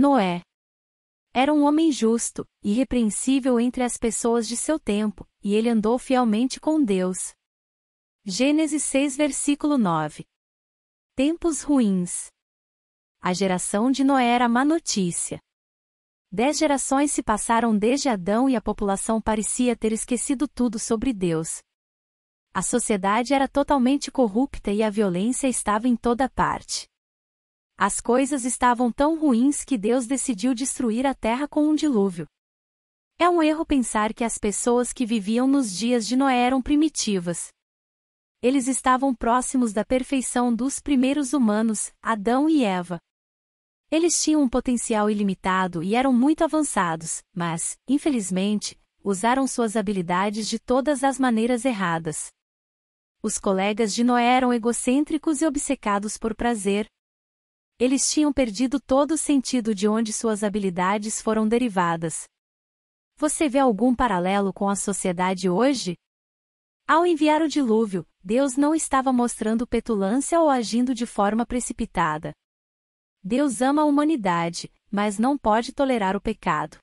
Noé. Era um homem justo, irrepreensível entre as pessoas de seu tempo, e ele andou fielmente com Deus. Gênesis 6 versículo 9. Tempos ruins. A geração de Noé era má notícia. Dez gerações se passaram desde Adão e a população parecia ter esquecido tudo sobre Deus. A sociedade era totalmente corrupta e a violência estava em toda parte. As coisas estavam tão ruins que Deus decidiu destruir a terra com um dilúvio. É um erro pensar que as pessoas que viviam nos dias de Noé eram primitivas. Eles estavam próximos da perfeição dos primeiros humanos, Adão e Eva. Eles tinham um potencial ilimitado e eram muito avançados, mas, infelizmente, usaram suas habilidades de todas as maneiras erradas. Os colegas de Noé eram egocêntricos e obcecados por prazer, eles tinham perdido todo o sentido de onde suas habilidades foram derivadas. Você vê algum paralelo com a sociedade hoje? Ao enviar o dilúvio, Deus não estava mostrando petulância ou agindo de forma precipitada. Deus ama a humanidade, mas não pode tolerar o pecado.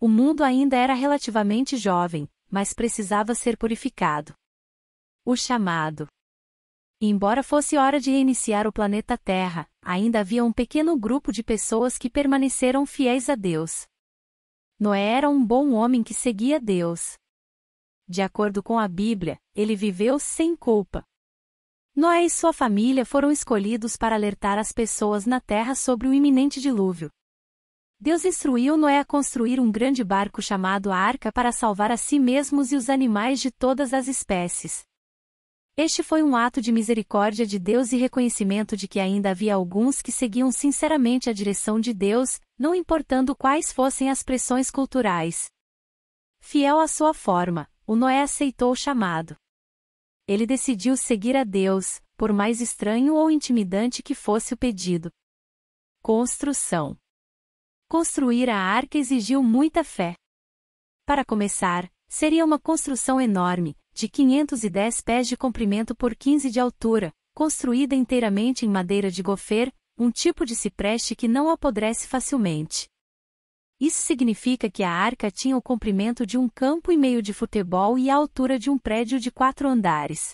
O mundo ainda era relativamente jovem, mas precisava ser purificado. O chamado Embora fosse hora de reiniciar o planeta Terra, ainda havia um pequeno grupo de pessoas que permaneceram fiéis a Deus. Noé era um bom homem que seguia Deus. De acordo com a Bíblia, ele viveu sem culpa. Noé e sua família foram escolhidos para alertar as pessoas na Terra sobre o iminente dilúvio. Deus instruiu Noé a construir um grande barco chamado a Arca para salvar a si mesmos e os animais de todas as espécies. Este foi um ato de misericórdia de Deus e reconhecimento de que ainda havia alguns que seguiam sinceramente a direção de Deus, não importando quais fossem as pressões culturais. Fiel à sua forma, o Noé aceitou o chamado. Ele decidiu seguir a Deus, por mais estranho ou intimidante que fosse o pedido. Construção Construir a arca exigiu muita fé. Para começar, seria uma construção enorme, de 510 pés de comprimento por 15 de altura, construída inteiramente em madeira de gofer, um tipo de cipreste que não apodrece facilmente. Isso significa que a arca tinha o comprimento de um campo e meio de futebol e a altura de um prédio de quatro andares.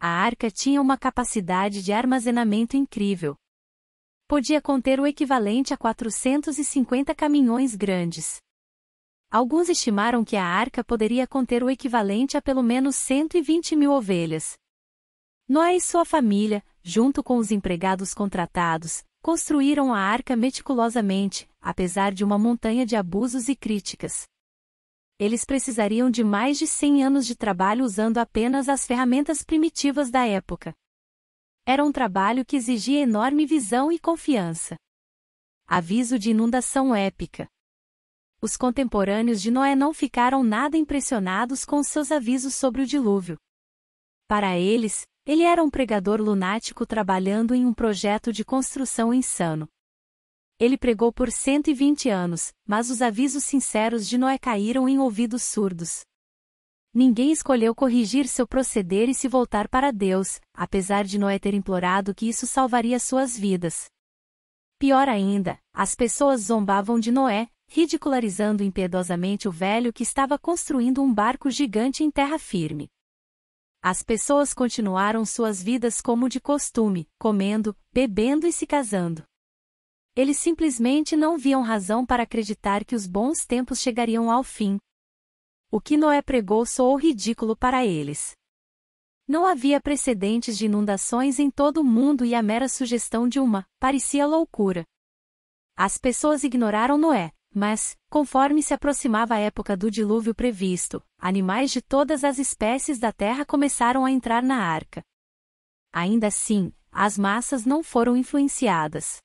A arca tinha uma capacidade de armazenamento incrível. Podia conter o equivalente a 450 caminhões grandes. Alguns estimaram que a arca poderia conter o equivalente a pelo menos 120 mil ovelhas. Noé e sua família, junto com os empregados contratados, construíram a arca meticulosamente, apesar de uma montanha de abusos e críticas. Eles precisariam de mais de 100 anos de trabalho usando apenas as ferramentas primitivas da época. Era um trabalho que exigia enorme visão e confiança. Aviso de inundação épica os contemporâneos de Noé não ficaram nada impressionados com seus avisos sobre o dilúvio. Para eles, ele era um pregador lunático trabalhando em um projeto de construção insano. Ele pregou por 120 anos, mas os avisos sinceros de Noé caíram em ouvidos surdos. Ninguém escolheu corrigir seu proceder e se voltar para Deus, apesar de Noé ter implorado que isso salvaria suas vidas. Pior ainda, as pessoas zombavam de Noé, ridicularizando impiedosamente o velho que estava construindo um barco gigante em terra firme. As pessoas continuaram suas vidas como de costume, comendo, bebendo e se casando. Eles simplesmente não viam razão para acreditar que os bons tempos chegariam ao fim. O que Noé pregou soou ridículo para eles. Não havia precedentes de inundações em todo o mundo e a mera sugestão de uma parecia loucura. As pessoas ignoraram Noé, mas, conforme se aproximava a época do dilúvio previsto, animais de todas as espécies da terra começaram a entrar na arca. Ainda assim, as massas não foram influenciadas.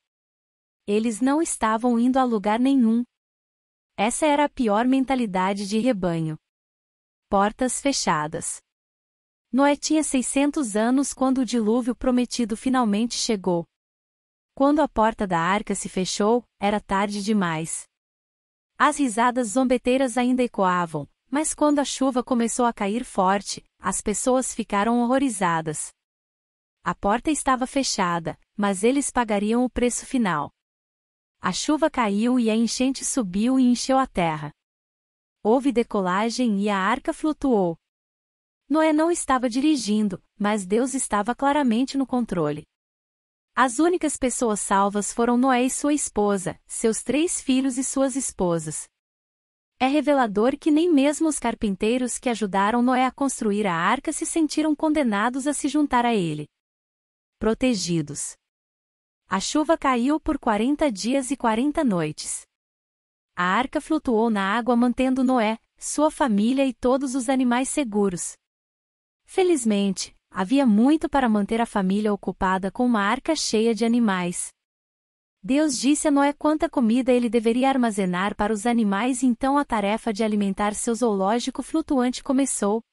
Eles não estavam indo a lugar nenhum. Essa era a pior mentalidade de rebanho. Portas fechadas. Noé tinha 600 anos quando o dilúvio prometido finalmente chegou. Quando a porta da arca se fechou, era tarde demais. As risadas zombeteiras ainda ecoavam, mas quando a chuva começou a cair forte, as pessoas ficaram horrorizadas. A porta estava fechada, mas eles pagariam o preço final. A chuva caiu e a enchente subiu e encheu a terra. Houve decolagem e a arca flutuou. Noé não estava dirigindo, mas Deus estava claramente no controle. As únicas pessoas salvas foram Noé e sua esposa, seus três filhos e suas esposas. É revelador que nem mesmo os carpinteiros que ajudaram Noé a construir a arca se sentiram condenados a se juntar a ele. Protegidos. A chuva caiu por quarenta dias e quarenta noites. A arca flutuou na água mantendo Noé, sua família e todos os animais seguros. Felizmente, Havia muito para manter a família ocupada com uma arca cheia de animais. Deus disse a Noé quanta comida ele deveria armazenar para os animais, e então a tarefa de alimentar seu zoológico flutuante começou.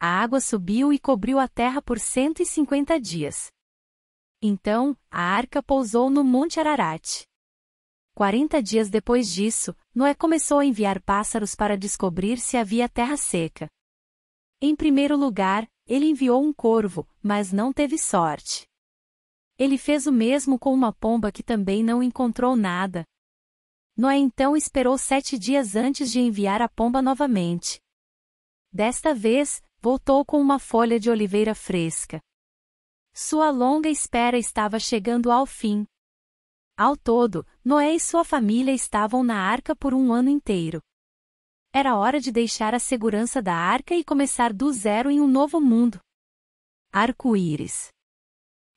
A água subiu e cobriu a terra por 150 dias. Então, a arca pousou no Monte Ararat. Quarenta dias depois disso, Noé começou a enviar pássaros para descobrir se havia terra seca. Em primeiro lugar, ele enviou um corvo, mas não teve sorte. Ele fez o mesmo com uma pomba que também não encontrou nada. Noé então esperou sete dias antes de enviar a pomba novamente. Desta vez, voltou com uma folha de oliveira fresca. Sua longa espera estava chegando ao fim. Ao todo, Noé e sua família estavam na arca por um ano inteiro. Era hora de deixar a segurança da arca e começar do zero em um novo mundo. Arco-íris.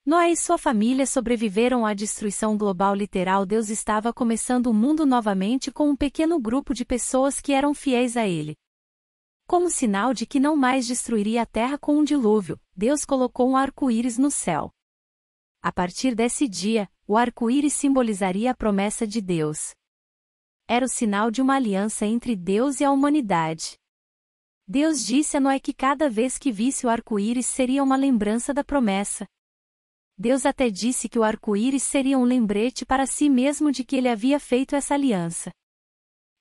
Noé e sua família sobreviveram à destruição global literal. Deus estava começando o mundo novamente com um pequeno grupo de pessoas que eram fiéis a ele. Como sinal de que não mais destruiria a terra com um dilúvio, Deus colocou um arco-íris no céu. A partir desse dia, o arco-íris simbolizaria a promessa de Deus, era o sinal de uma aliança entre Deus e a humanidade. Deus disse a Noé que cada vez que visse o arco-íris seria uma lembrança da promessa. Deus até disse que o arco-íris seria um lembrete para si mesmo de que ele havia feito essa aliança.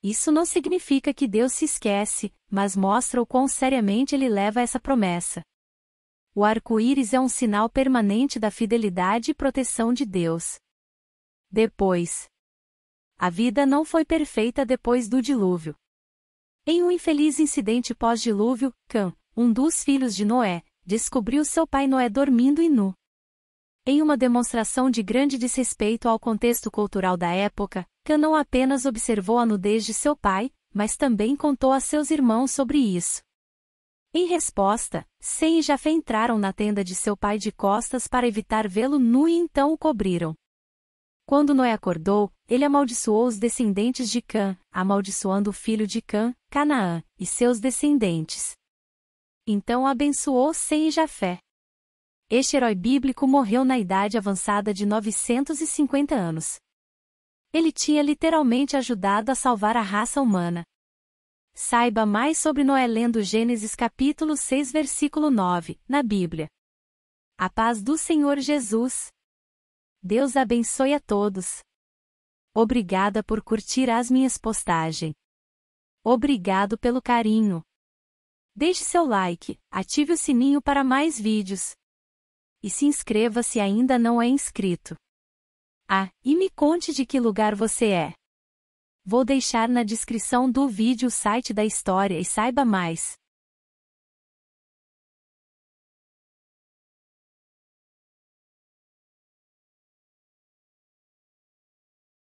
Isso não significa que Deus se esquece, mas mostra o quão seriamente ele leva essa promessa. O arco-íris é um sinal permanente da fidelidade e proteção de Deus. Depois, a vida não foi perfeita depois do dilúvio. Em um infeliz incidente pós-dilúvio, Cã, um dos filhos de Noé, descobriu seu pai Noé dormindo e nu. Em uma demonstração de grande desrespeito ao contexto cultural da época, Cã não apenas observou a nudez de seu pai, mas também contou a seus irmãos sobre isso. Em resposta, Sem e Jafé entraram na tenda de seu pai de costas para evitar vê-lo nu e então o cobriram. Quando Noé acordou, ele amaldiçoou os descendentes de Cã, amaldiçoando o filho de Cã, Canaã, e seus descendentes. Então abençoou Sem e Jafé. Este herói bíblico morreu na idade avançada de 950 anos. Ele tinha literalmente ajudado a salvar a raça humana. Saiba mais sobre Noé lendo Gênesis capítulo 6 versículo 9, na Bíblia. A paz do Senhor Jesus. Deus abençoe a todos. Obrigada por curtir as minhas postagens. Obrigado pelo carinho. Deixe seu like, ative o sininho para mais vídeos. E se inscreva se ainda não é inscrito. Ah, e me conte de que lugar você é. Vou deixar na descrição do vídeo o site da história e saiba mais.